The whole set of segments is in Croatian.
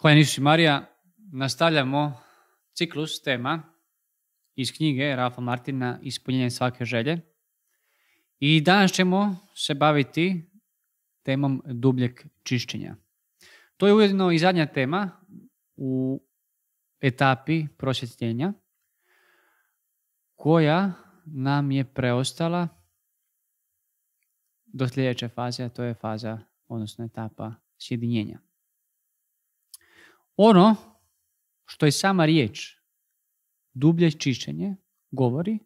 Hvala i Marija. Nastavljamo ciklus tema iz knjige Rafa Martina Ispunjenje svake želje. I danas ćemo se baviti temom dubljeg čišćenja. To je ujedno i zadnja tema u etapi prosvjetljenja koja nam je preostala do sljedeće faze, a to je faza, odnosno etapa sjedinjenja ono što je sama riječ, dublje čišćenje, govori,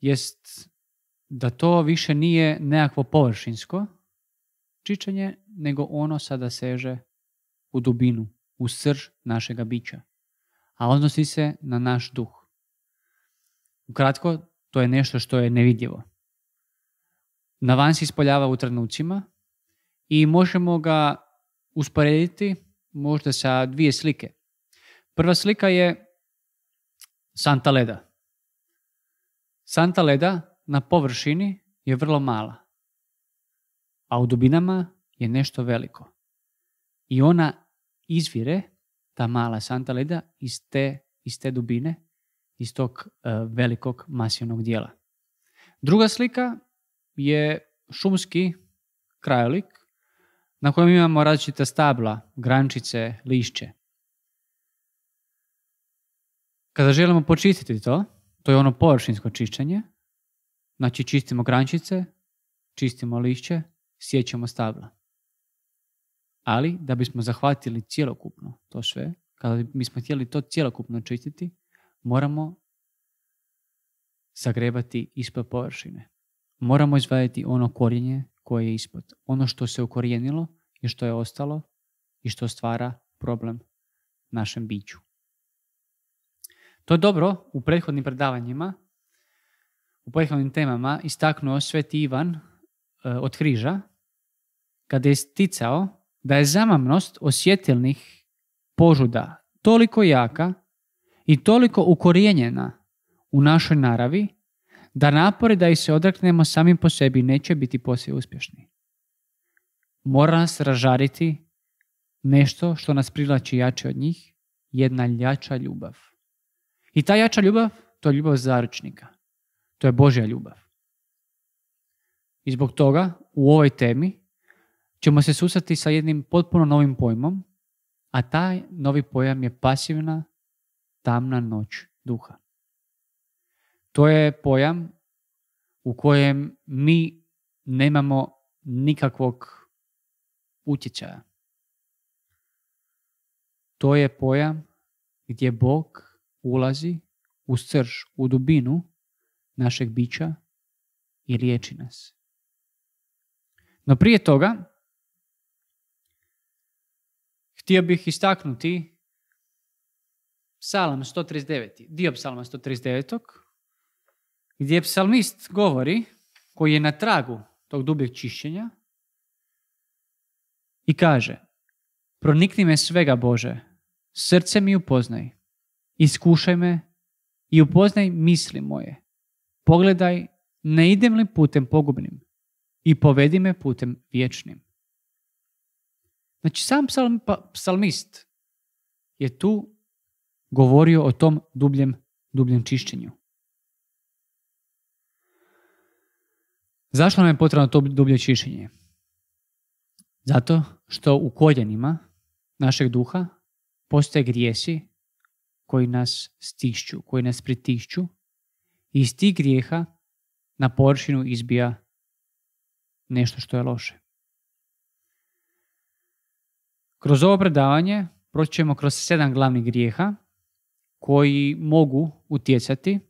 jest da to više nije nekakvo površinsko čičenje, nego ono sada seže u dubinu, u srž našega bića, a odnosi se na naš duh. Ukratko, to je nešto što je nevidljivo. Na van se ispoljava u trenucima i možemo ga usporediti možda sa dvije slike. Prva slika je Santa Leda. Santa Leda na površini je vrlo mala, a u dubinama je nešto veliko. I ona izvire, ta mala Santa Leda, iz te, te dubine, iz tog e, velikog masivnog dijela. Druga slika je šumski krajolik na kojem imamo različita stabla, grančice, lišće. Kada želimo počistiti to, to je ono površinsko čišćenje, znači čistimo grančice, čistimo lišće, sjećamo stabla. Ali da bismo zahvatili cjelokupno to sve, kada bismo htjeli to cjelokupno čistiti, moramo sagrebati ispod površine. Moramo izvaditi ono korijenje koje je ispod. Ono što se ukorijenilo i što je ostalo i što stvara problem našem biću. To je dobro u prethodnim predavanjima, u prethodnim temama istaknuo Sveti Ivan e, od križa, kada je sticao da je zamamnost osjetilnih požuda toliko jaka i toliko ukorijenjena u našoj naravi da napori da ih se odreknemo samim po sebi neće biti poslije uspješni. Mora nas ražariti nešto što nas privlači jače od njih, jedna jača ljubav. I ta jača ljubav, to je ljubav zaručnika. To je Božja ljubav. I zbog toga u ovoj temi ćemo se susati sa jednim potpuno novim pojmom, a taj novi pojam je pasivna tamna noć duha. To je pojam u kojem mi nemamo nikakvog utjećaja. To je pojam gdje Bog ulazi u srž, u dubinu našeg bića i riječi nas. No prije toga, htio bih istaknuti psalm 139. Dio psalma 139 gdje psalmist govori, koji je na tragu tog dubljeg čišćenja, i kaže, pronikni me svega Bože, srce mi upoznaj, iskušaj me i upoznaj misli moje. Pogledaj, ne idem li putem pogubnim i povedi me putem vječnim. Znači, sam pa, psalmist je tu govorio o tom dubljem, dubljem čišćenju. Zašto nam je potrebno to dublje čišćenje? Zato što u koljenima našeg duha postoje grijesi koji nas stišću, koji nas pritišću i iz tih grijeha na površinu izbija nešto što je loše. Kroz ovo predavanje proći ćemo kroz sedam glavnih grijeha koji mogu utjecati,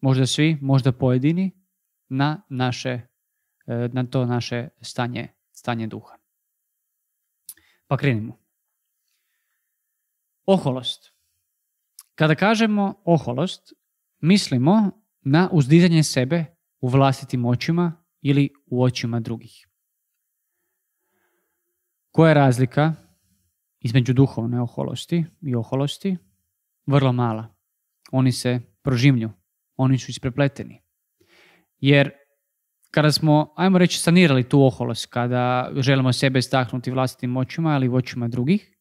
možda svi, možda pojedini, na, naše, e, na to naše stanje, stanje duha. Pa krenimo. Oholost. Kada kažemo oholost, mislimo na uzdizanje sebe u vlastitim očima ili u očima drugih. Koja je razlika između duhovne oholosti i oholosti? Vrlo mala. Oni se prožimlju, oni su isprepleteni. Jer kada smo, ajmo reći, sanirali tu oholost, kada želimo sebe staknuti vlastitim očima ili očima drugih,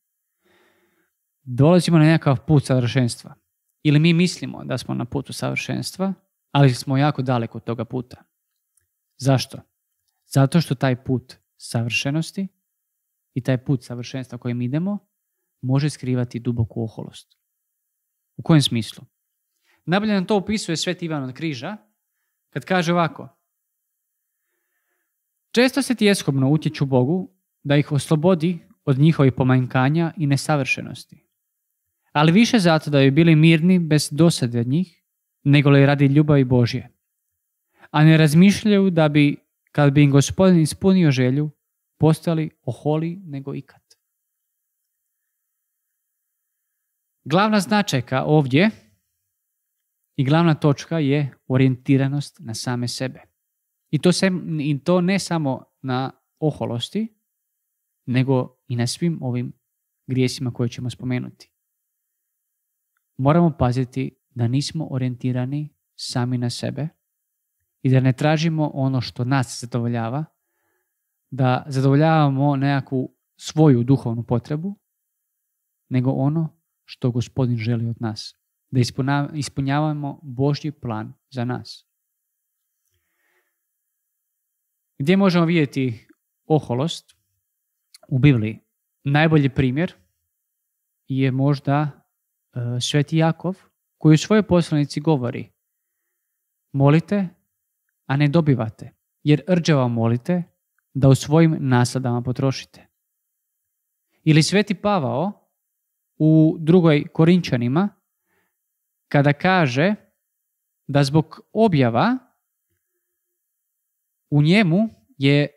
dolazimo na nekakav put savršenstva. Ili mi mislimo da smo na putu savršenstva, ali smo jako daleko od toga puta. Zašto? Zato što taj put savršenosti i taj put savršenstva kojim idemo može skrivati duboku oholost. U kojem smislu? Najbolje nam to opisuje Sveti Ivan od Križa, kad kaže ovako, često se tjeskobno utječu Bogu da ih oslobodi od njihovih pomanjkanja i nesavršenosti. Ali više zato da bi bili mirni bez dosade od njih, nego li radi ljubavi Božje. A ne razmišljaju da bi, kad bi im gospodin ispunio želju, postali oholi nego ikad. Glavna značajka ovdje i glavna točka je orijentiranost na same sebe. I to, se, to ne samo na oholosti, nego i na svim ovim grijesima koje ćemo spomenuti. Moramo paziti da nismo orijentirani sami na sebe i da ne tražimo ono što nas zadovoljava, da zadovoljavamo nekakvu svoju duhovnu potrebu, nego ono što gospodin želi od nas da ispunjavamo Božji plan za nas. Gdje možemo vidjeti oholost u Bibliji? Najbolji primjer je možda e, Sveti Jakov koji u svojoj poslanici govori molite, a ne dobivate, jer rđava molite da u svojim nasadama potrošite. Ili Sveti Pavao u drugoj Korinčanima kada kaže da zbog objava u njemu je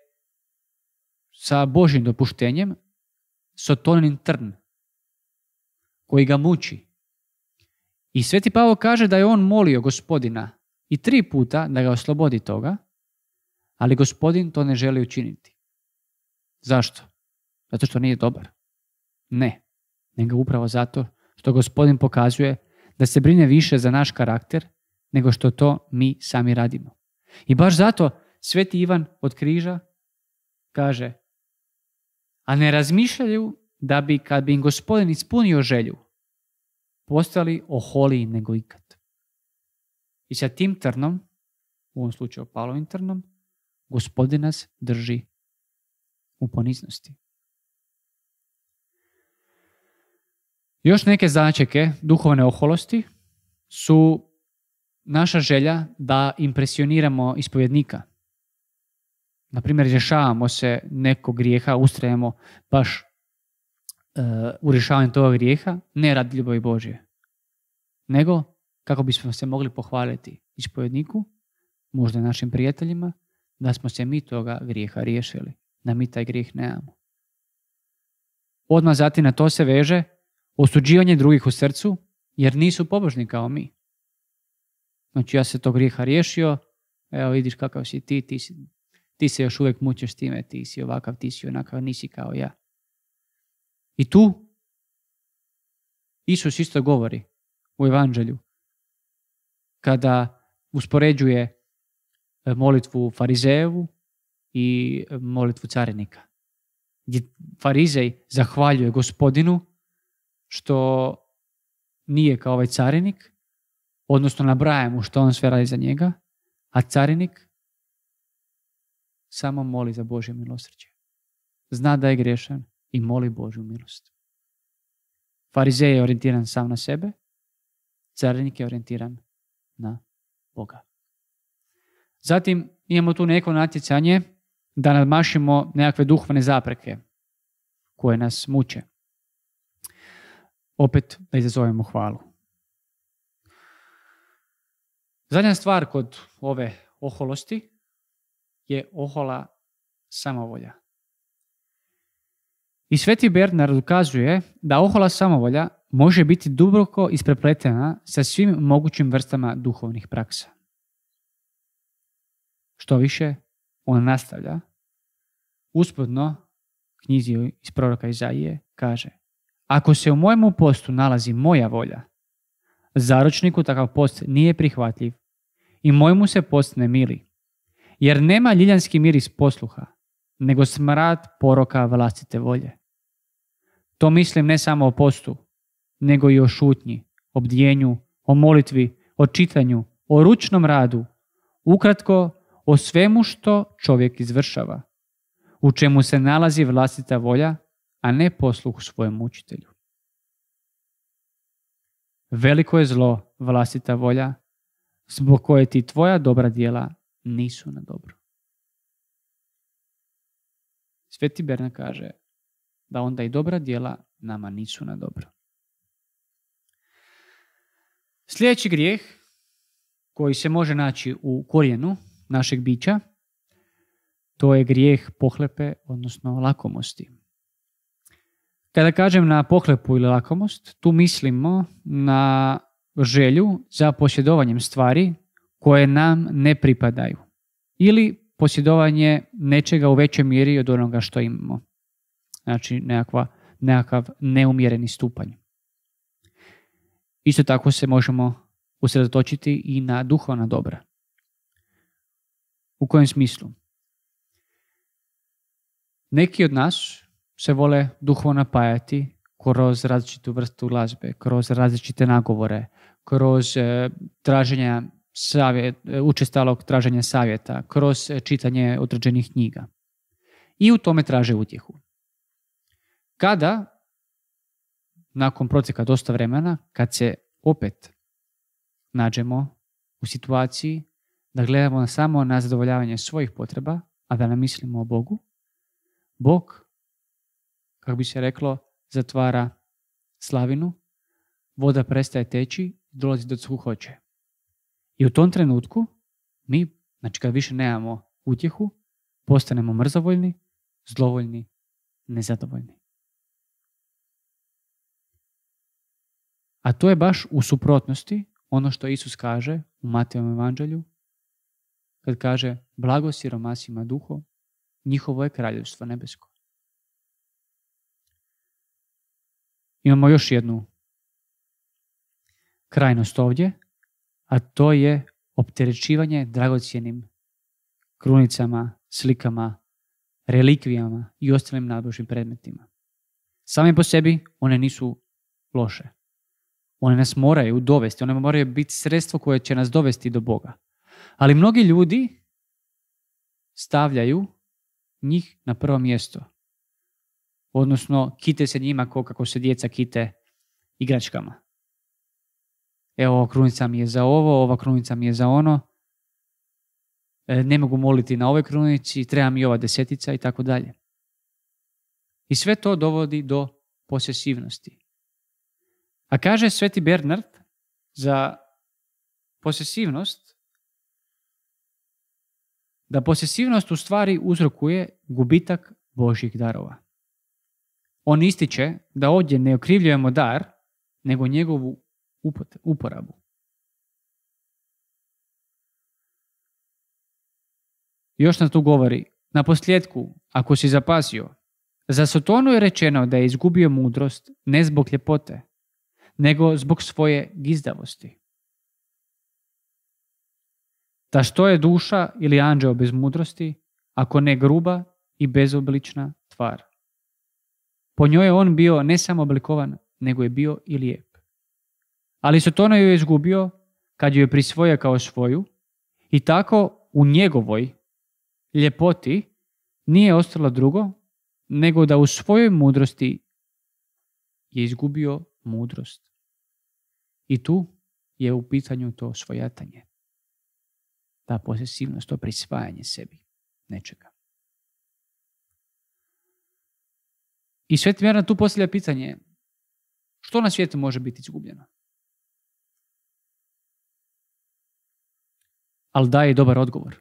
sa Božim dopuštenjem sotonin trn koji ga muči. I Sveti Pavo kaže da je on molio gospodina i tri puta da ga oslobodi toga, ali gospodin to ne želi učiniti. Zašto? Zato što nije dobar. Ne, nego upravo zato što gospodin pokazuje da se brine više za naš karakter nego što to mi sami radimo. I baš zato Sveti Ivan od križa kaže a ne razmišljaju da bi kad bi im gospodin ispunio želju postali oholiji nego ikad. I sa tim trnom, u ovom slučaju palovim trnom, gospodin nas drži u poniznosti. Još neke začeke duhovne oholosti su naša želja da impresioniramo ispovjednika. Na primjer, rješavamo se nekog grijeha, ustrajemo baš e, u rješavanju toga grijeha, ne radi ljubavi Božje, nego kako bismo se mogli pohvaliti ispovjedniku, možda našim prijateljima, da smo se mi toga grijeha riješili, da mi taj grijeh nemamo. Odmah zatim na to se veže osuđivanje drugih u srcu, jer nisu pobožni kao mi. Znači ja se tog grijeha riješio, evo vidiš kakav si ti, ti, si, ti se još uvijek mučeš time, ti si ovakav, ti si onakav, nisi kao ja. I tu Isus isto govori u evanđelju kada uspoređuje e, molitvu farizejevu i e, molitvu carinika. Gdje farizej zahvaljuje gospodinu što nije kao ovaj carinik, odnosno nabraja mu što on sve radi za njega, a carinik samo moli za Božje milosrđe. Zna da je grešan i moli Božju milost. Farizej je orijentiran sam na sebe, carinik je orijentiran na Boga. Zatim imamo tu neko natjecanje da nadmašimo nekakve duhovne zapreke koje nas muče opet da izazovemo hvalu. Zadnja stvar kod ove oholosti je ohola samovolja. I Sveti Bernard ukazuje da ohola samovolja može biti duboko isprepletena sa svim mogućim vrstama duhovnih praksa. Što više, on nastavlja. Uspodno, knjizi iz proroka Izaije kaže ako se u mojemu postu nalazi moja volja, zaročniku takav post nije prihvatljiv i mojemu se post ne mili, jer nema ljiljanski miris posluha, nego smrad poroka vlastite volje. To mislim ne samo o postu, nego i o šutnji, o bdjenju, o molitvi, o čitanju, o ručnom radu, ukratko o svemu što čovjek izvršava, u čemu se nalazi vlastita volja a ne posluhu svojem učitelju. Veliko je zlo vlastita volja, zbog koje ti tvoja dobra djela nisu na dobro. Sveti Berna kaže da onda i dobra djela nama nisu na dobro. Sljedeći grijeh koji se može naći u korijenu našeg bića, to je grijeh pohlepe, odnosno lakomosti. Kada kažem na pohlepu ili lakomost, tu mislimo na želju za posjedovanjem stvari koje nam ne pripadaju ili posjedovanje nečega u većoj mjeri od onoga što imamo. Znači nekakva, nekakav neumjereni stupanj. Isto tako se možemo usredotočiti i na duhovna dobra. U kojem smislu? Neki od nas se vole duhovno napajati kroz različitu vrstu glazbe, kroz različite nagovore, kroz e, traženja savjet, e, učestalog traženja savjeta, kroz e, čitanje određenih knjiga. I u tome traže utjehu. Kada, nakon proteka dosta vremena, kad se opet nađemo u situaciji da gledamo samo na zadovoljavanje svojih potreba, a da namislimo mislimo o Bogu, Bog kako bi se reklo, zatvara slavinu, voda prestaje teći, dolazi do suhoće. I u tom trenutku mi, znači kad više nemamo utjehu, postanemo mrzovoljni, zlovoljni, nezadovoljni. A to je baš u suprotnosti ono što Isus kaže u Matejom evanđelju, kad kaže blago siromasima duho, njihovo je kraljevstvo nebesko. imamo još jednu krajnost ovdje, a to je opterećivanje dragocjenim krunicama, slikama, relikvijama i ostalim nadbožnim predmetima. Same po sebi one nisu loše. One nas moraju dovesti, one moraju biti sredstvo koje će nas dovesti do Boga. Ali mnogi ljudi stavljaju njih na prvo mjesto odnosno kite se njima ko kako se djeca kite igračkama. Evo, ova krunica mi je za ovo, ova krunica mi je za ono, e, ne mogu moliti na ovoj krunici, treba mi ova desetica i tako dalje. I sve to dovodi do posesivnosti. A kaže Sveti Bernard za posesivnost da posesivnost u stvari uzrokuje gubitak Božjih darova. On ističe da ovdje ne okrivljujemo dar, nego njegovu uporabu. Još nam tu govori, na posljedku, ako si zapazio, za Sotonu je rečeno da je izgubio mudrost ne zbog ljepote, nego zbog svoje gizdavosti. Da što je duša ili anđeo bez mudrosti, ako ne gruba i bezoblična tvar? Po njoj je on bio ne samo oblikovan, nego je bio i lijep. Ali Sotona ono ju je izgubio kad ju je prisvoja kao svoju i tako u njegovoj ljepoti nije ostalo drugo nego da u svojoj mudrosti je izgubio mudrost. I tu je u pitanju to svojatanje. Ta posesivnost, to prisvajanje sebi, nečega. I Sveti tu postavlja pitanje što na svijetu može biti izgubljeno? Ali daje dobar odgovor.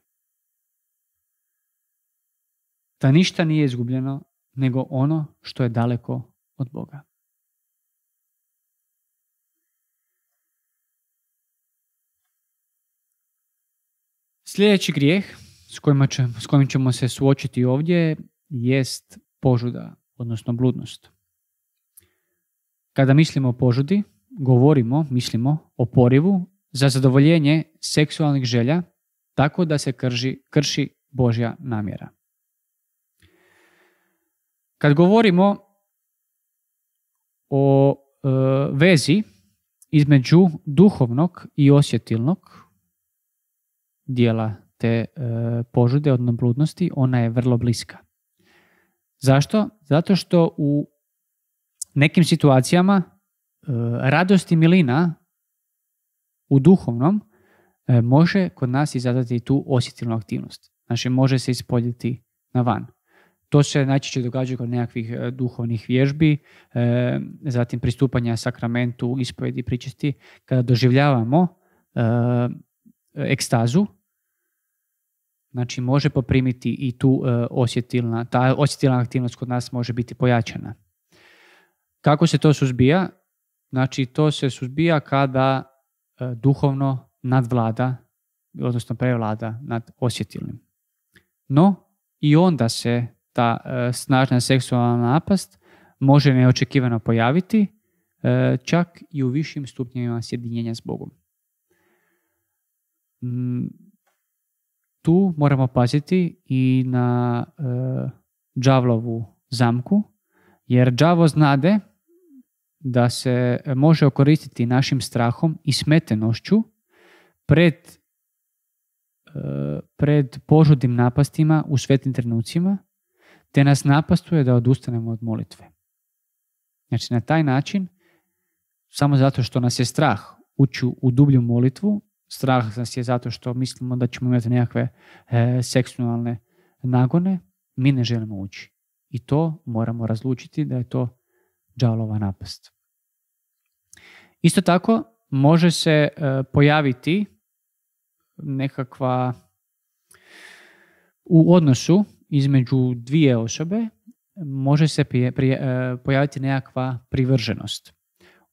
Da ništa nije izgubljeno nego ono što je daleko od Boga. Sljedeći grijeh s, s kojim ćemo se suočiti ovdje jest požuda odnosno bludnost. Kada mislimo o požudi, govorimo, mislimo o porivu za zadovoljenje seksualnih želja tako da se krši Božja namjera. Kad govorimo o e, vezi između duhovnog i osjetilnog dijela te e, požude požude, bludnosti, ona je vrlo bliska. Zašto? Zato što u nekim situacijama e, radost i milina u duhovnom e, može kod nas izazvati tu osjetilnu aktivnost. Znači, može se ispoljiti na van. To se najčešće događa kod nekakvih e, duhovnih vježbi, zatim pristupanja sakramentu, ispovedi, pričesti, kada doživljavamo ekstazu, Znači može poprimiti i tu e, osjetilna, ta osjetilna aktivnost kod nas može biti pojačana. Kako se to suzbija? Znači to se suzbija kada e, duhovno nadvlada, odnosno prevlada nad osjetilnim. No i onda se ta e, snažna seksualna napast može neočekivano pojaviti čak i u višim stupnjevima sjedinjenja s Bogom. Mm, tu moramo paziti i na e, džavlovu zamku, jer džavo znade da se može okoristiti našim strahom i smetenošću pred, e, pred požudim napastima u svetim trenucima, te nas napastuje da odustanemo od molitve. Znači na taj način, samo zato što nas je strah ući u dublju molitvu strah nas je zato što mislimo da ćemo imati nekakve e, seksualne nagone, mi ne želimo ući. I to moramo razlučiti da je to džalova napast. Isto tako može se e, pojaviti nekakva u odnosu između dvije osobe može se e, pojaviti nekakva privrženost.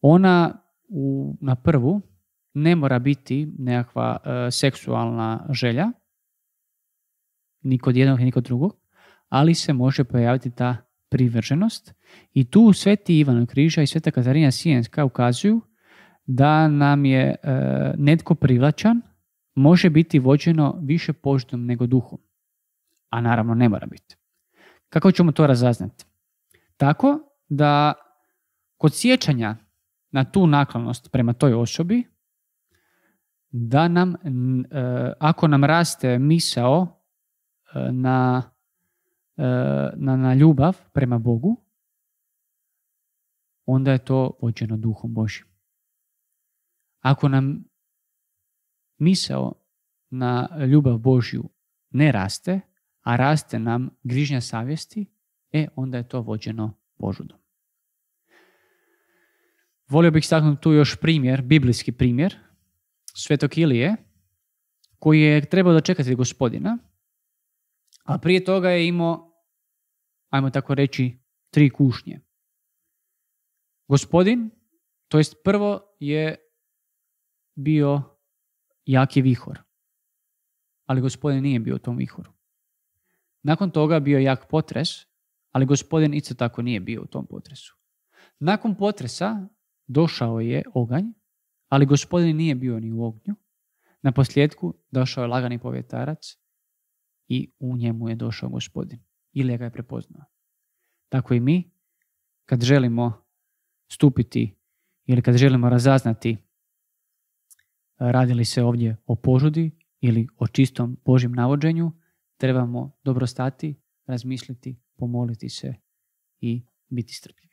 Ona u, na prvu ne mora biti nekakva e, seksualna želja, ni kod jednog ni kod drugog, ali se može pojaviti ta privrženost. I tu Sveti Ivan Križa i Sveta Katarina Sijenska ukazuju da nam je e, netko privlačan, može biti vođeno više poždom nego duhom. A naravno ne mora biti. Kako ćemo to razaznati? Tako da kod sjećanja na tu naklonost prema toj osobi da nam, e, ako nam raste misao e, na, e, na, na ljubav prema Bogu, onda je to vođeno duhom Božim. Ako nam misao na ljubav Božju ne raste, a raste nam grižnja savjesti, e, onda je to vođeno požudom. Volio bih staknuti tu još primjer, biblijski primjer, svetog Ilije, koji je trebao dočekati gospodina, a prije toga je imao, ajmo tako reći, tri kušnje. Gospodin, to jest prvo je bio jaki vihor, ali gospodin nije bio u tom vihoru. Nakon toga bio jak potres, ali gospodin isto tako nije bio u tom potresu. Nakon potresa došao je oganj ali gospodin nije bio ni u ognju. Na posljedku došao je lagani povjetarac i u njemu je došao gospodin. ili ga je prepoznao. Tako i mi, kad želimo stupiti ili kad želimo razaznati radili se ovdje o požudi ili o čistom Božjem navođenju, trebamo dobro stati, razmisliti, pomoliti se i biti strpljivi.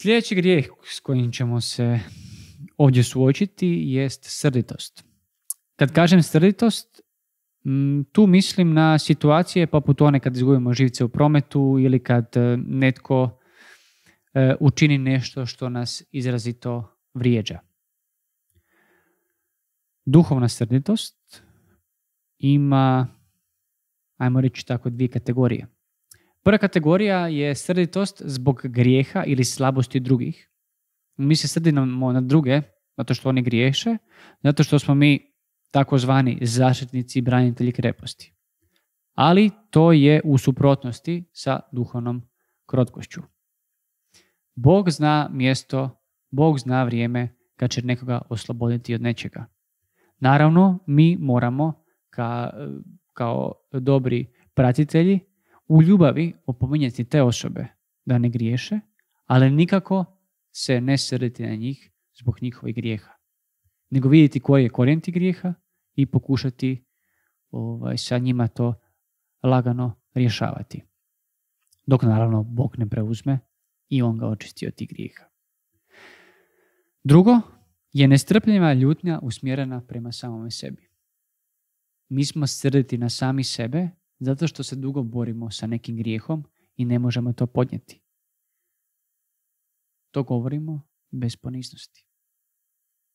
Sljedeći grijeh s kojim ćemo se ovdje suočiti jest srditost. Kad kažem srditost, mm, tu mislim na situacije poput one kad izgubimo živce u prometu ili kad e, netko e, učini nešto što nas izrazito vrijeđa. Duhovna srditost ima, ajmo reći tako, dvije kategorije. Prva kategorija je srditost zbog grijeha ili slabosti drugih. Mi se srdimo na druge zato što oni griješe, zato što smo mi takozvani zaštitnici i branitelji kreposti. Ali to je u suprotnosti sa duhovnom krotkošću. Bog zna mjesto, Bog zna vrijeme kad će nekoga osloboditi od nečega. Naravno, mi moramo ka, kao dobri pratitelji u ljubavi opominjati te osobe da ne griješe, ali nikako se ne srditi na njih zbog njihovih grijeha. Nego vidjeti koji je korijen grijeha i pokušati ovaj, sa njima to lagano rješavati. Dok naravno Bog ne preuzme i On ga očisti od tih grijeha. Drugo je nestrpljiva ljutnja usmjerena prema samome sebi. Mi smo srditi na sami sebe zato što se dugo borimo sa nekim grijehom i ne možemo to podnijeti. To govorimo bez poniznosti.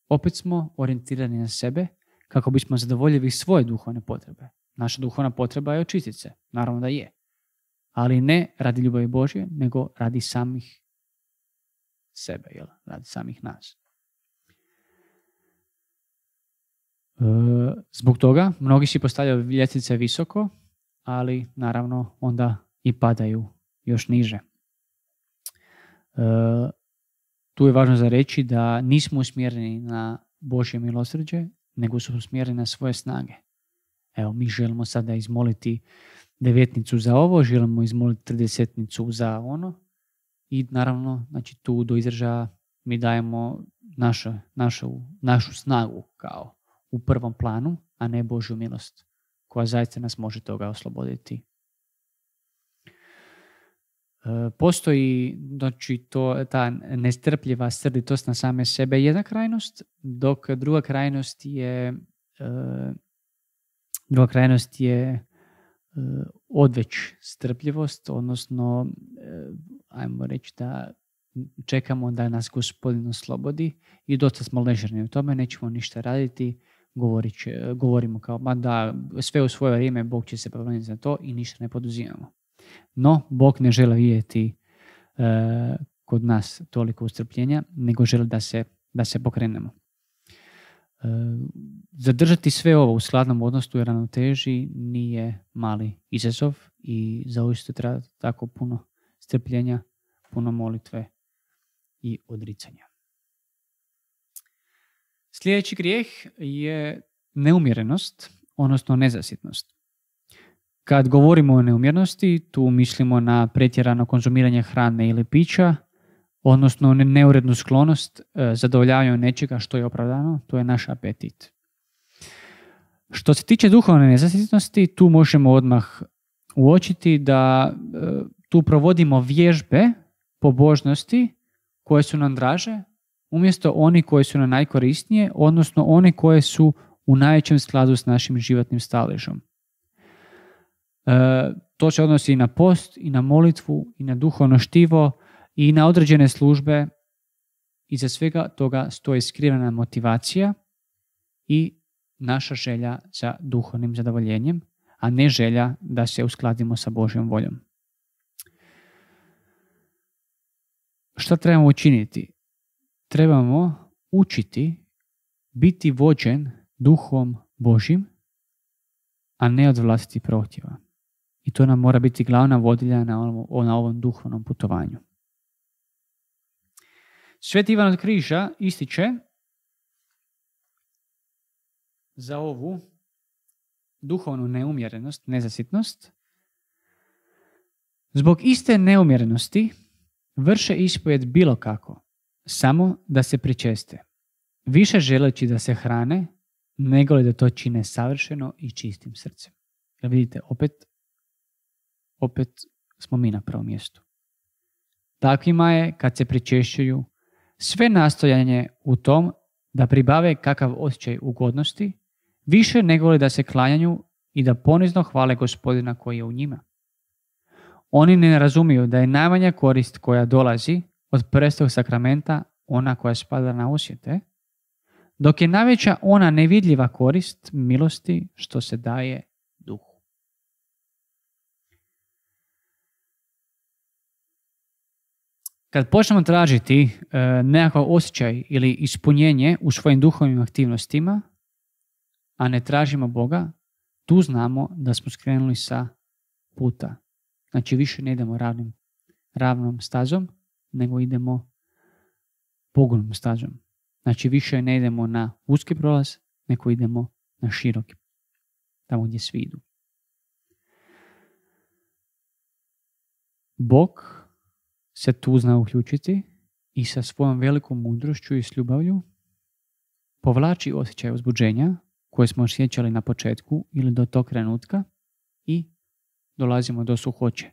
Opet smo orijentirani na sebe kako bismo zadovoljili svoje duhovne potrebe. Naša duhovna potreba je očistit se, naravno da je. Ali ne radi ljubavi Božje, nego radi samih sebe, jel? radi samih nas. E, zbog toga mnogi si postavljaju ljestvice visoko ali naravno onda i padaju još niže. E, tu je važno za reći da nismo usmjereni na Božje milosrđe, nego su usmjereni na svoje snage. Evo, mi želimo sada izmoliti devetnicu za ovo, želimo izmoliti tridesetnicu za ono i naravno znači, tu do izražaja mi dajemo našu, našu, našu snagu kao u prvom planu, a ne Božju milost koja zaista nas može toga osloboditi. E, postoji znači, to, ta nestrpljiva srditost na same sebe jedna krajnost, dok druga krajnost je e, druga krajnost je e, odveć strpljivost, odnosno ajmo reći da čekamo da nas gospodin oslobodi i dosta smo ležerni u tome, nećemo ništa raditi, govorimo kao, ma da, sve u svoje vrijeme, Bog će se promijeniti za to i ništa ne poduzimamo. No, Bog ne želi vidjeti e, kod nas toliko ustrpljenja, nego želi da se, da se pokrenemo. E, zadržati sve ovo u skladnom odnosu i ravnoteži nije mali izazov i zaista treba tako puno strpljenja, puno molitve i odricanja. Sljedeći grijeh je neumjerenost, odnosno nezasitnost. Kad govorimo o neumjernosti, tu mislimo na pretjerano konzumiranje hrane ili pića, odnosno neurednu sklonost e, zadovoljavanju nečega što je opravdano, to je naš apetit. Što se tiče duhovne nezasitnosti, tu možemo odmah uočiti da e, tu provodimo vježbe pobožnosti koje su nam draže, umjesto oni koji su na najkorisnije, odnosno one koje su u najvećem skladu s našim životnim staležom. E, to se odnosi i na post, i na molitvu, i na duhovno štivo, i na određene službe. Iza svega toga stoji skrivena motivacija i naša želja za duhovnim zadovoljenjem, a ne želja da se uskladimo sa Božjom voljom. Šta trebamo učiniti? trebamo učiti biti vođen duhom Božim, a ne od vlastiti protiva. I to nam mora biti glavna vodilja na ovom, na ovom duhovnom putovanju. Sveti Ivan od Križa ističe za ovu duhovnu neumjerenost, nezasitnost. Zbog iste neumjerenosti vrše ispovjed bilo kako, samo da se pričeste, više želeći da se hrane, nego li da to čine savršeno i čistim srcem. Jel vidite, opet, opet smo mi na prvom mjestu. Takvima je, kad se pričešćuju, sve nastojanje u tom da pribave kakav osjećaj ugodnosti, više nego da se klanjanju i da ponizno hvale gospodina koji je u njima. Oni ne razumiju da je najmanja korist koja dolazi od prestog sakramenta ona koja spada na osjete, dok je najveća ona nevidljiva korist milosti što se daje duhu. Kad počnemo tražiti e, nekakav osjećaj ili ispunjenje u svojim duhovnim aktivnostima, a ne tražimo Boga, tu znamo da smo skrenuli sa puta. Znači više ne idemo ravnim, ravnom stazom, nego idemo pogonom stažem? Znači više ne idemo na uski prolaz, nego idemo na široki, tamo gdje svi idu. Bog se tu zna uključiti i sa svojom velikom mudrošću i s ljubavlju povlači osjećaj uzbuđenja koje smo osjećali na početku ili do tog trenutka i dolazimo do suhoće.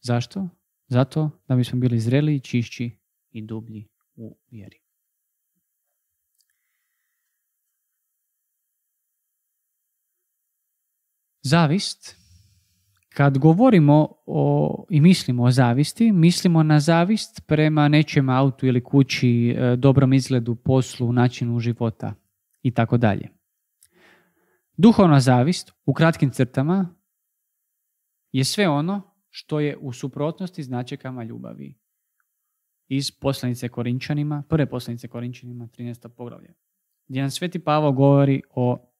Zašto? Zato da bismo bili zreli, čišći i dublji u vjeri. Zavist. Kad govorimo o, i mislimo o zavisti, mislimo na zavist prema nečem autu ili kući, e, dobrom izgledu, poslu, načinu života i tako dalje. Duhovna zavist, u kratkim crtama, je sve ono što je u suprotnosti značekama ljubavi. Iz poslanice Korinčanima, prve poslanice Korinčanima, 13. poglavlje, gdje nam Sveti Pavo govori o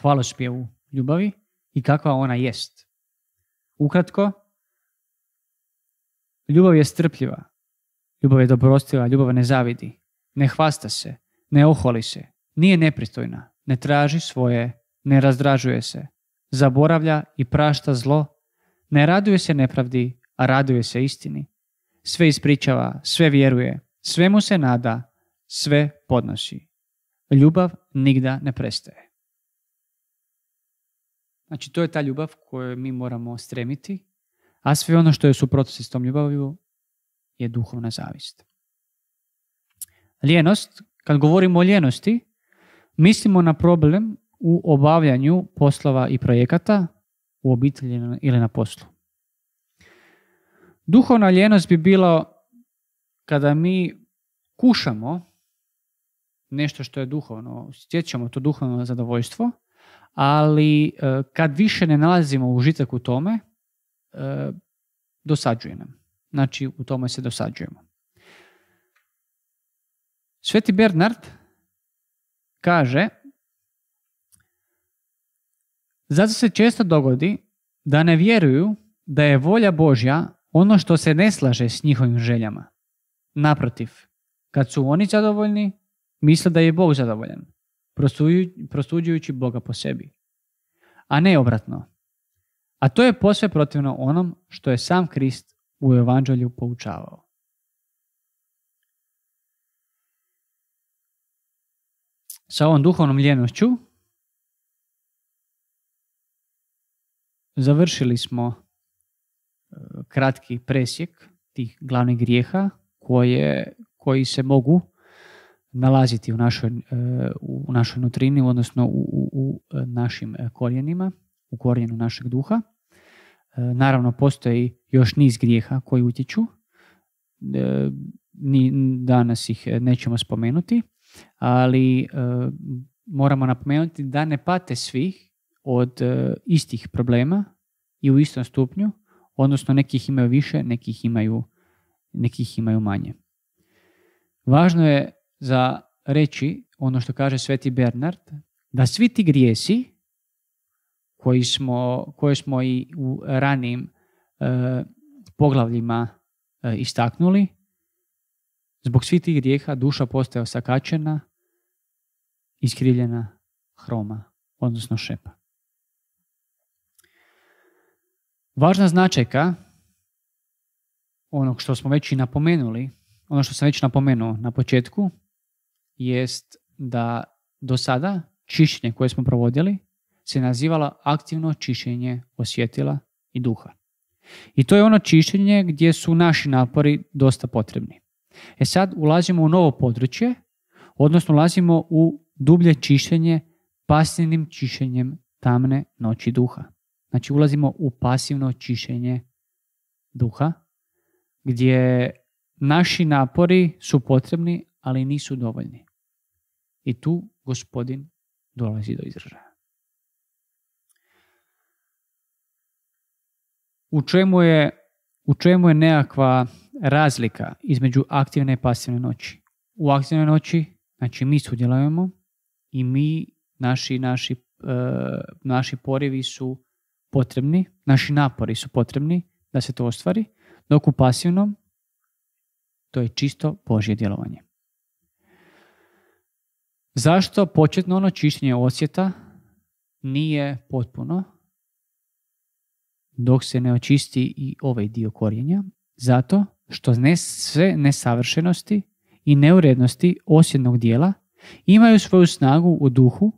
hvalospjevu ljubavi i kakva ona jest. Ukratko, ljubav je strpljiva, ljubav je dobrostiva, ljubav ne zavidi, ne hvasta se, ne oholi se, nije nepristojna, ne traži svoje, ne razdražuje se, zaboravlja i prašta zlo ne raduje se nepravdi, a raduje se istini. Sve ispričava, sve vjeruje, mu se nada, sve podnosi. Ljubav nigda ne prestaje. Znači, to je ta ljubav koju mi moramo stremiti, a sve ono što je suprotnosti s tom ljubavlju je duhovna zavist. Ljenost, kad govorimo o ljenosti, mislimo na problem u obavljanju poslova i projekata u obitelji ili na poslu. Duhovna ljenost bi bila kada mi kušamo nešto što je duhovno, stjećamo to duhovno zadovoljstvo, ali e, kad više ne nalazimo užitak u tome, e, dosađuje nam. Znači, u tome se dosađujemo. Sveti Bernard kaže zato se često dogodi da ne vjeruju da je volja Božja ono što se ne slaže s njihovim željama. Naprotiv, kad su oni zadovoljni, misle da je Bog zadovoljan, prosuđujući Boga po sebi. A ne obratno. A to je posve protivno onom što je sam Krist u evanđelju poučavao. Sa ovom duhovnom ljenošću Završili smo e, kratki presjek tih glavnih grijeha koji se mogu nalaziti u našoj, e, u našoj nutrini, odnosno u, u, u e, našim korijenima, u korijenu našeg duha. Naravno, postoji još niz grijeha koji utječu. Ni, danas ih nećemo spomenuti, ali moramo napomenuti da ne pate svih od e, istih problema i u istom stupnju, odnosno nekih imaju više, nekih imaju, nekih imaju manje. Važno je za reći ono što kaže Sveti Bernard, da svi ti grijesi koji smo, koje smo i u ranim e, poglavljima e, istaknuli, zbog svih tih grijeha duša postaje osakačena, iskrivljena hroma, odnosno šepa. Važna značajka onog što smo već i napomenuli, ono što sam već napomenuo na početku, jest da do sada čišćenje koje smo provodili se nazivala aktivno čišćenje osjetila i duha. I to je ono čišćenje gdje su naši napori dosta potrebni. E sad ulazimo u novo područje, odnosno ulazimo u dublje čišćenje pasivnim čišćenjem tamne noći duha. Znači ulazimo u pasivno čišćenje duha gdje naši napori su potrebni, ali nisu dovoljni. I tu gospodin dolazi do izražaja. U čemu je, u čemu je nekakva razlika između aktivne i pasivne noći? U aktivnoj noći, znači mi sudjelujemo i mi, naši, naši, e, naši porivi su potrebni, naši napori su potrebni da se to ostvari, dok u pasivnom to je čisto Božje djelovanje. Zašto početno ono čišćenje osjeta nije potpuno dok se ne očisti i ovaj dio korijenja? Zato što sve nesavršenosti i neurednosti osjetnog dijela imaju svoju snagu u duhu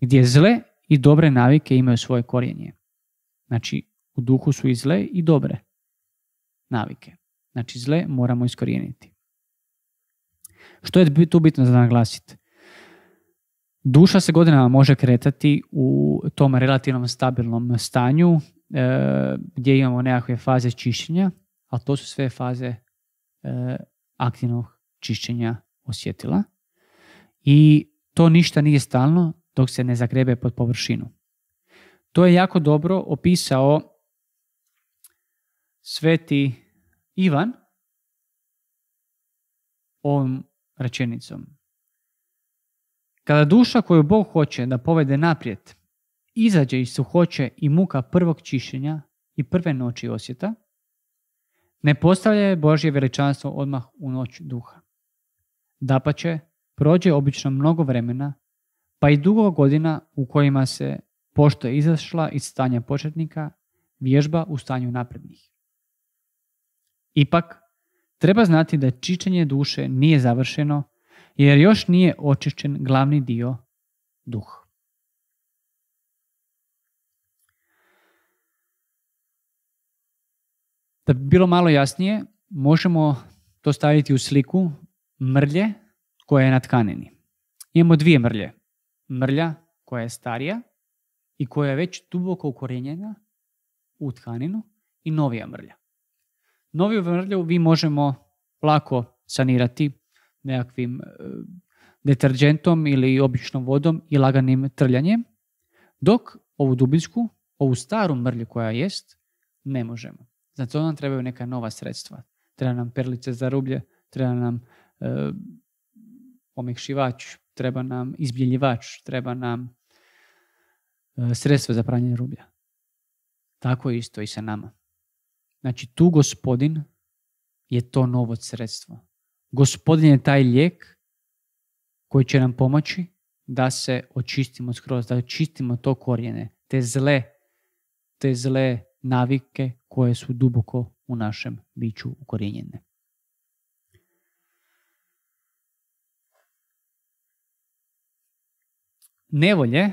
gdje zle i dobre navike imaju svoje korijenje. Znači, u duhu su i zle i dobre navike. Znači, zle moramo iskorijeniti. Što je tu bitno za naglasiti? Duša se godinama može kretati u tom relativnom stabilnom stanju e, gdje imamo nekakve faze čišćenja, ali to su sve faze e, aktivnog čišćenja osjetila. I to ništa nije stalno dok se ne zagrebe pod površinu. To je jako dobro opisao sveti Ivan ovom rečenicom. Kada duša koju Bog hoće da povede naprijed, izađe iz suhoće i muka prvog čišćenja i prve noći osjeta, ne postavlja je Božje veličanstvo odmah u noć duha. Dapače, prođe obično mnogo vremena, pa i dugo godina u kojima se pošto je izašla iz stanja početnika vježba u stanju naprednih. Ipak, treba znati da čičenje duše nije završeno jer još nije očišćen glavni dio duh. Da bi bilo malo jasnije, možemo to staviti u sliku mrlje koja je na tkanini. Imamo dvije mrlje. Mrlja koja je starija i koja je već duboko ukorjenjena u tkaninu i novija mrlja. Noviju mrlju vi možemo lako sanirati nekakvim e, deterđentom ili običnom vodom i laganim trljanjem, dok ovu dubinsku, ovu staru mrlju koja jest, ne možemo. Zato nam trebaju neka nova sredstva. Treba nam perlice za rublje, treba nam e, omekšivač, treba nam izbjeljivač, treba nam E, sredstvo za pranje rublja. Tako je isto i sa nama. Znači, tu gospodin je to novo sredstvo. Gospodin je taj lijek koji će nam pomoći da se očistimo skroz, da očistimo to korijene, te zle, te zle navike koje su duboko u našem biću ukorijenjene. Nevolje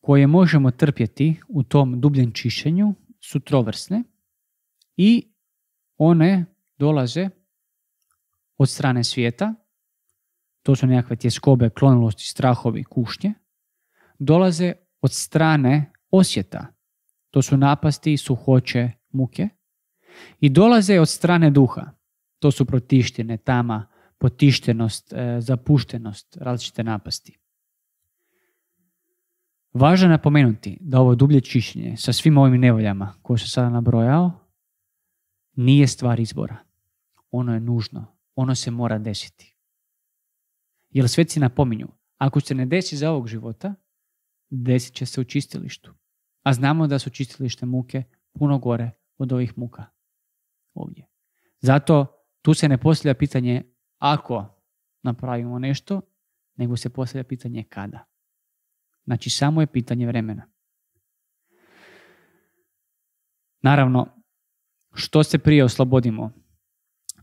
koje možemo trpjeti u tom dubljem čišćenju su trovrsne i one dolaze od strane svijeta, to su nekakve tjeskobe, klonilosti, strahovi, kušnje, dolaze od strane osjeta, to su napasti, suhoće, muke, i dolaze od strane duha, to su protištene, tama, potištenost, e, zapuštenost, različite napasti. Važno je napomenuti da ovo dublje čišćenje sa svim ovim nevoljama koje sam sada nabrojao nije stvar izbora. Ono je nužno. Ono se mora desiti. Jer sveci napominju, ako se ne desi za ovog života, desit će se u čistilištu. A znamo da su čistilište muke puno gore od ovih muka ovdje. Zato tu se ne postavlja pitanje ako napravimo nešto, nego se postavlja pitanje kada. Znači, samo je pitanje vremena. Naravno, što se prije oslobodimo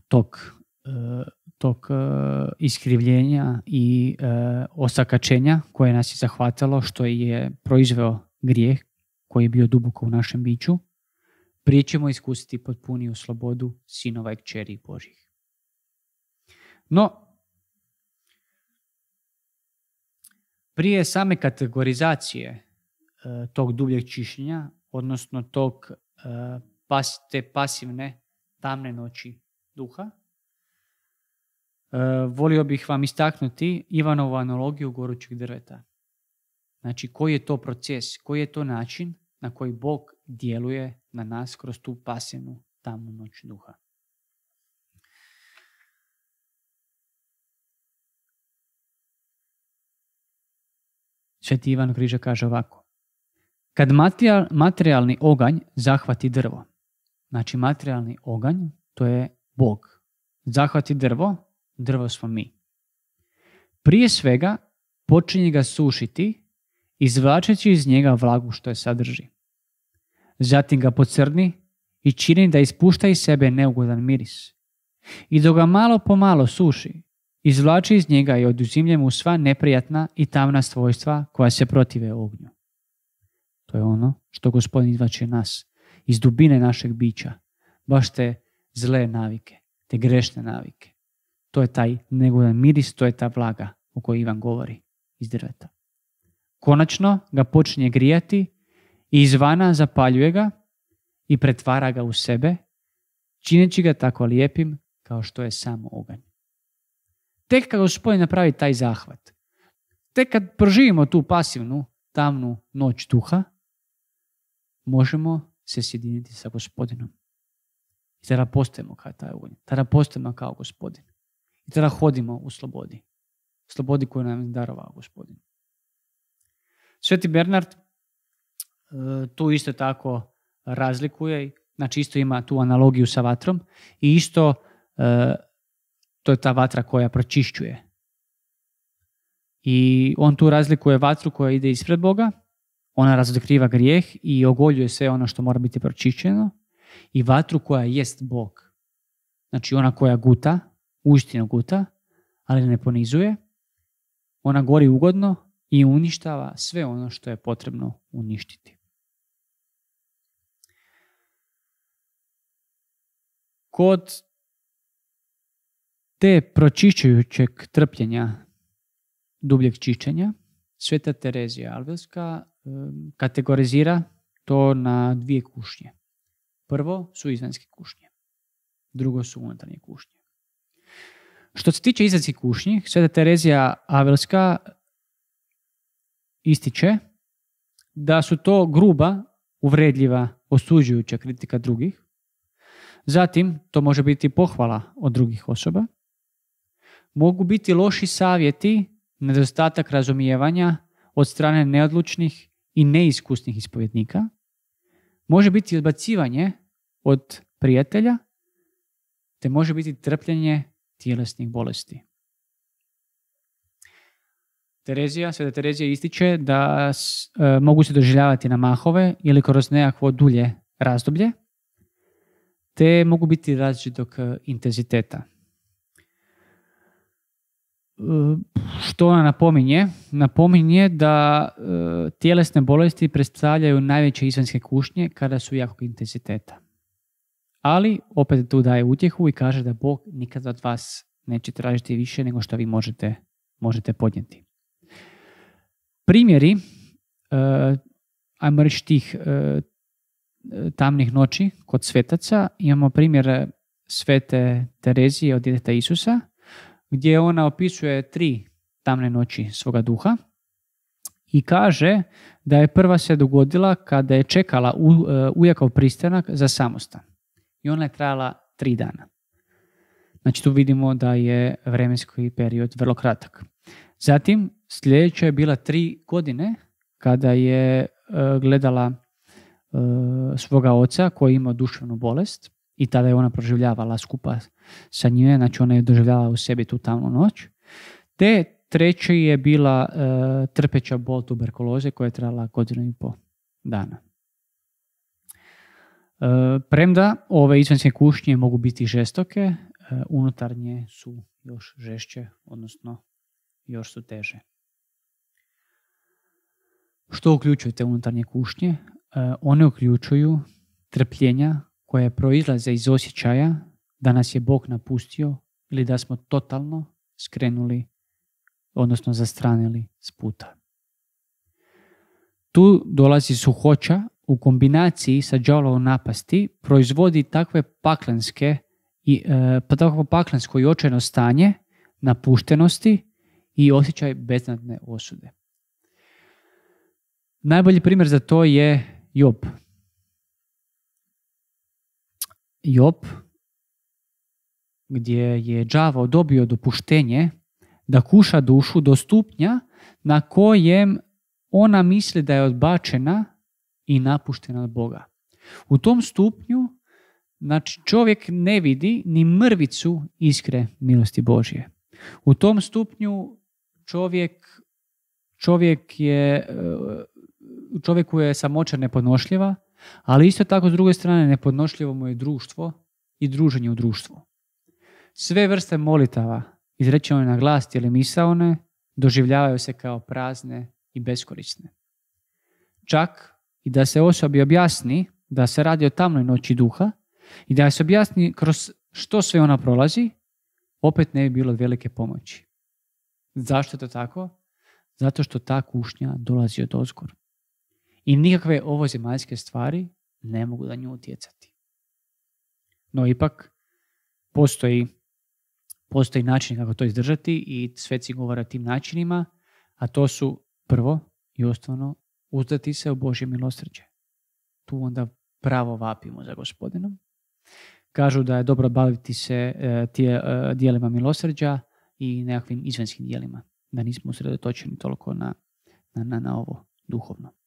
tog, e, tog e, iskrivljenja i e, osakačenja koje nas je zahvatalo, što je proizveo grijeh koji je bio duboko u našem biću, prije ćemo iskusiti potpuniju slobodu sinova i kćeri Božih. No, Prije same kategorizacije e, tog dubljeg čišljenja, odnosno tog e, te pasivne tamne noći duha, e, volio bih vam istaknuti Ivanovu analogiju gorućeg drveta. Znači, koji je to proces, koji je to način na koji Bog djeluje na nas kroz tu pasivnu tamnu noć duha. Sveti Ivan Križa kaže ovako. Kad materijal, materijalni oganj zahvati drvo, znači materijalni oganj, to je Bog. Zahvati drvo, drvo smo mi. Prije svega počinje ga sušiti, izvlačeći iz njega vlagu što je sadrži. Zatim ga pocrni i čini da ispušta iz sebe neugodan miris. I dok ga malo po malo suši, izvlači iz njega i oduzimlje mu sva neprijatna i tamna svojstva koja se protive ognju. To je ono što gospodin izvlači nas iz dubine našeg bića, baš te zle navike, te grešne navike. To je taj negodan miris, to je ta vlaga o kojoj Ivan govori iz drveta. Konačno ga počinje grijati i izvana zapaljuje ga i pretvara ga u sebe, čineći ga tako lijepim kao što je sam oganj. Tek kad gospodin napravi taj zahvat, tek kad proživimo tu pasivnu, tamnu noć duha, možemo se sjediniti sa gospodinom. I tada postajemo kao taj ognj. Tada postajemo kao gospodin. I tada hodimo u slobodi. Slobodi koju nam je darovao gospodin. Sveti Bernard e, tu isto tako razlikuje, znači isto ima tu analogiju sa vatrom i isto e, to je ta vatra koja pročišćuje. I on tu razlikuje vatru koja ide ispred Boga, ona razotkriva grijeh i ogoljuje sve ono što mora biti pročišćeno i vatru koja jest Bog. Znači ona koja guta, uistinu guta, ali ne ponizuje, ona gori ugodno i uništava sve ono što je potrebno uništiti. Kod te pročišćujućeg trpljenja, dubljeg čišćenja, Sveta Terezija Alvelska kategorizira to na dvije kušnje. Prvo su izvanjske kušnje, drugo su unutarnje kušnje. Što se tiče izvanjskih kušnji, Sveta Terezija Avelska ističe da su to gruba, uvredljiva, osuđujuća kritika drugih. Zatim, to može biti pohvala od drugih osoba mogu biti loši savjeti, nedostatak razumijevanja od strane neodlučnih i neiskusnih ispovjednika, može biti odbacivanje od prijatelja, te može biti trpljenje tjelesnih bolesti. Terezija, sveta Terezija ističe da e, mogu se doživljavati na mahove ili kroz nekakvo dulje razdoblje, te mogu biti različitog e, intenziteta što ona napominje? Napominje da e, tjelesne bolesti predstavljaju najveće izvanjske kušnje kada su jakog intenziteta. Ali opet tu daje utjehu i kaže da Bog nikad od vas neće tražiti više nego što vi možete, možete podnijeti. Primjeri, uh, ajmo reći tih e, tamnih noći kod svetaca, imamo primjer svete Terezije od djeteta Isusa, gdje ona opisuje tri tamne noći svoga duha i kaže da je prva se dogodila kada je čekala u, e, ujakov pristanak za samostan. I ona je trajala tri dana. Znači tu vidimo da je vremenski period vrlo kratak. Zatim sljedeća je bila tri godine kada je e, gledala e, svoga oca koji je imao duševnu bolest i tada je ona proživljavala skupa sa njime, znači ona je doživljavala u sebi tu tamnu noć. Te treće je bila e, trpeća bol tuberkuloze koja je trajala godinu i pol dana. E, premda ove izvanske kušnje mogu biti žestoke, e, unutarnje su još žešće, odnosno još su teže. Što uključujete te unutarnje kušnje? One uključuju trpljenja koje proizlaze iz osjećaja da nas je Bog napustio ili da smo totalno skrenuli, odnosno zastranili s puta. Tu dolazi suhoća u kombinaciji sa đavolovom napasti proizvodi takve paklenske i e, pa paklensko i očajno stanje napuštenosti i osjećaj beznadne osude. Najbolji primjer za to je Job. Job, gdje je Džavo dobio dopuštenje da kuša dušu do stupnja na kojem ona misli da je odbačena i napuštena od Boga. U tom stupnju znači, čovjek ne vidi ni mrvicu iskre milosti Božje. U tom stupnju čovjek, čovjek je, e, čovjeku je samoća nepodnošljiva, ali isto tako, s druge strane, nepodnošljivo mu je društvo i druženje u društvu. Sve vrste molitava, izrečene na glas ili misaone, doživljavaju se kao prazne i beskorisne. Čak i da se osobi objasni da se radi o tamnoj noći duha i da se objasni kroz što sve ona prolazi, opet ne bi bilo velike pomoći. Zašto je to tako? Zato što ta kušnja dolazi od ozgora i nikakve zemaljske stvari ne mogu na nju utjecati. No ipak postoji, postoji način kako to izdržati i sveci govora tim načinima, a to su prvo i osnovno uzdati se u Božje milosrđe. Tu onda pravo vapimo za gospodinom. Kažu da je dobro baviti se e, tije, e, dijelima milosrđa i nekakvim izvenskim dijelima, da nismo usredotočeni toliko na, na, na, na ovo duhovno.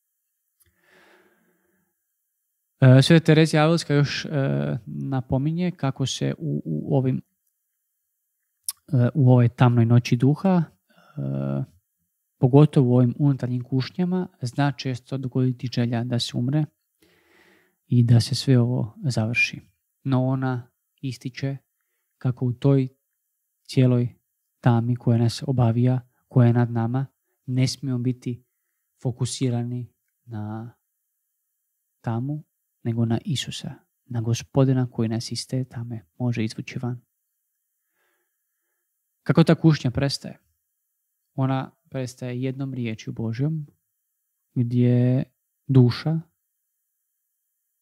E, sve Terezija Avilska još e, napominje kako se u, u ovim e, u ovoj tamnoj noći duha, pogotovo u ovim unutarnjim kušnjama, zna često dogoditi želja da se umre i da se sve ovo završi. No ona ističe kako u toj cijeloj tami koja nas obavija, koja je nad nama, ne smijemo biti fokusirani na tamu, nego na Isusa, na gospodina koji nas iz te tame može izvući van. Kako ta kušnja prestaje? Ona prestaje jednom riječju Božjom, gdje duša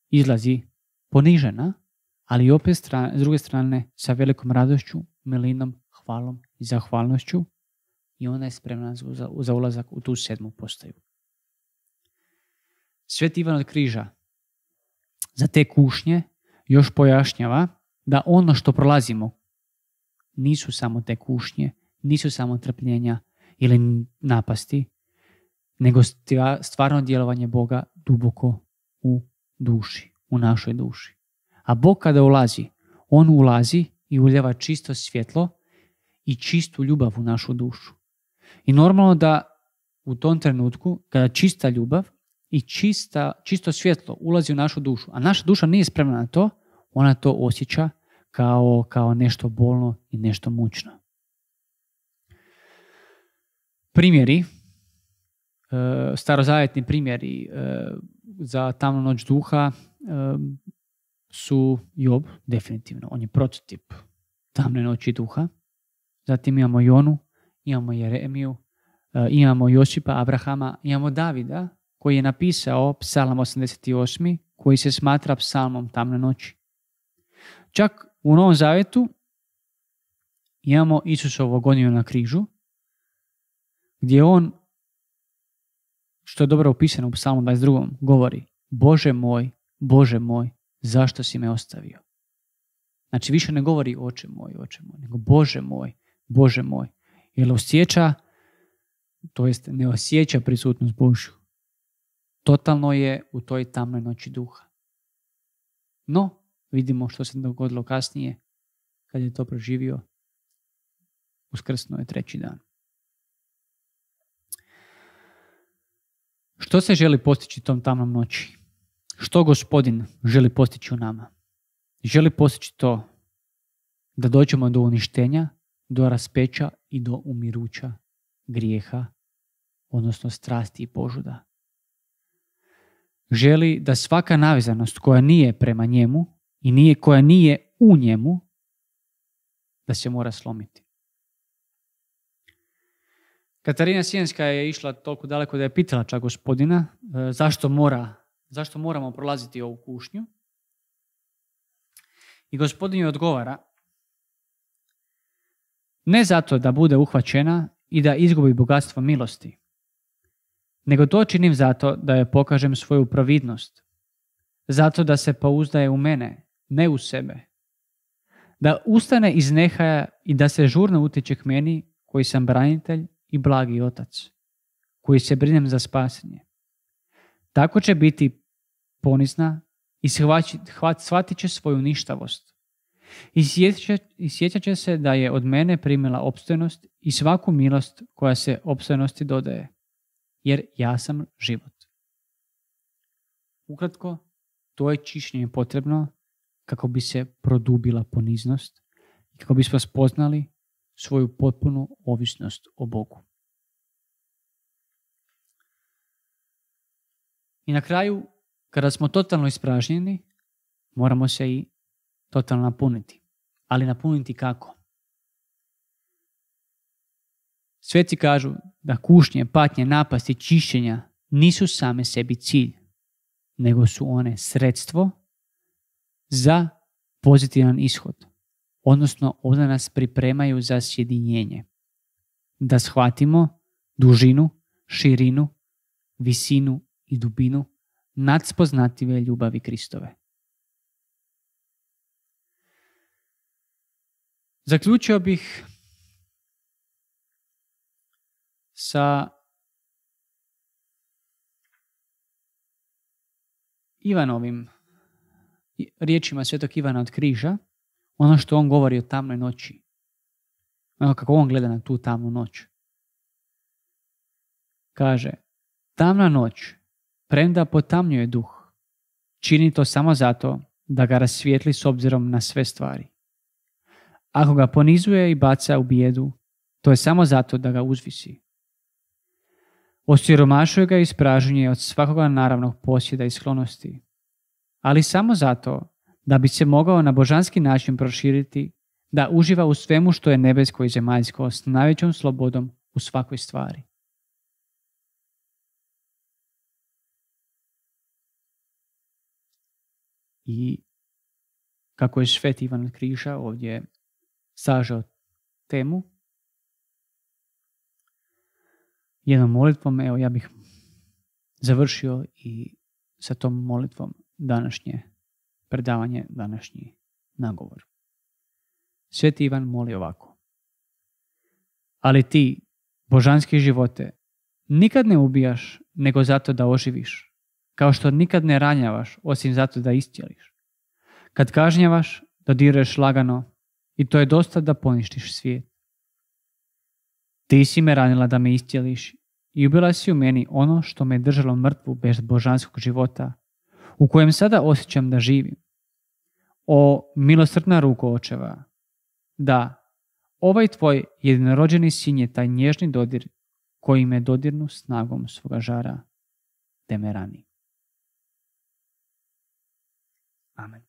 izlazi ponižena, ali opet strane, s druge strane sa velikom radošću, milinom, hvalom i zahvalnošću i ona je spremna za, za ulazak u tu sedmu postaju. Sveti Ivan od križa za te kušnje još pojašnjava da ono što prolazimo nisu samo te kušnje, nisu samo trpljenja ili napasti, nego stvarno djelovanje Boga duboko u duši, u našoj duši. A Bog kada ulazi, On ulazi i uljeva čisto svjetlo i čistu ljubav u našu dušu. I normalno da u tom trenutku, kada čista ljubav, i čista, čisto svjetlo ulazi u našu dušu, a naša duša nije spremna na to, ona to osjeća kao, kao nešto bolno i nešto mučno. Primjeri, e, starozavjetni primjeri e, za tamnu noć duha e, su Job, definitivno. On je prototip tamne noći duha. Zatim imamo Jonu, imamo Jeremiju, imamo Josipa, Abrahama, imamo Davida, koji je napisao psalam 88. koji se smatra psalmom tamne noći. Čak u Novom Zavetu imamo Isusovu agoniju na križu, gdje on, što je dobro opisano u psalmu 22. govori Bože moj, Bože moj, zašto si me ostavio? Znači više ne govori oče moj, oče moj, nego Bože moj, Bože moj. Jer osjeća, to jest ne osjeća prisutnost Božju totalno je u toj tamnoj noći duha. No, vidimo što se dogodilo kasnije, kad je to proživio, uskrsno je treći dan. Što se želi postići tom tamnom noći? Što gospodin želi postići u nama? Želi postići to da dođemo do uništenja, do raspeća i do umiruća grijeha, odnosno strasti i požuda želi da svaka navizanost koja nije prema njemu i nije koja nije u njemu, da se mora slomiti. Katarina Sijenska je išla toliko daleko da je pitala čak gospodina e, zašto, mora, zašto moramo prolaziti ovu kušnju. I gospodin joj odgovara ne zato da bude uhvaćena i da izgubi bogatstvo milosti, nego to činim zato da joj pokažem svoju providnost, zato da se pouzdaje u mene, ne u sebe, da ustane iz nehaja i da se žurno utječe k meni koji sam branitelj i blagi otac, koji se brinem za spasenje. Tako će biti ponizna i shvatit će svoju ništavost. I sjećat, će se da je od mene primila opstojnost i svaku milost koja se opstojnosti dodaje jer ja sam život. Ukratko, to je čišćenje potrebno kako bi se produbila poniznost i kako bismo spoznali svoju potpunu ovisnost o Bogu. I na kraju, kada smo totalno ispražnjeni, moramo se i totalno napuniti. Ali napuniti kako? Sveci kažu da kušnje, patnje, napasti, čišćenja nisu same sebi cilj, nego su one sredstvo za pozitivan ishod, odnosno one nas pripremaju za sjedinjenje. Da shvatimo dužinu, širinu, visinu i dubinu nadspoznative ljubavi Kristove. Zaključio bih sa Ivanovim riječima svetog Ivana od križa, ono što on govori o tamnoj noći, ono kako on gleda na tu tamnu noć. Kaže, tamna noć, premda potamnjuje duh, čini to samo zato da ga rasvijetli s obzirom na sve stvari. Ako ga ponizuje i baca u bijedu, to je samo zato da ga uzvisi. Osiromašuje ga ispražnjenje od svakoga naravnog posjeda i sklonosti, ali samo zato da bi se mogao na božanski način proširiti, da uživa u svemu što je nebesko i zemaljsko s najvećom slobodom u svakoj stvari. I kako je Svet Ivan Križa ovdje sažao temu, jednom molitvom, evo ja bih završio i sa tom molitvom današnje predavanje, današnji nagovor. Sveti Ivan moli ovako. Ali ti, božanski živote, nikad ne ubijaš nego zato da oživiš, kao što nikad ne ranjavaš osim zato da istjeliš. Kad kažnjavaš, dodireš lagano i to je dosta da poništiš svijet. Ti si me ranila da me istjeliš i ubila si u meni ono što me je držalo mrtvu bez božanskog života, u kojem sada osjećam da živim. O milosrdna ruko očeva, da, ovaj tvoj jedinorođeni sin je taj nježni dodir koji me dodirnu snagom svoga žara, te me rani. Amen.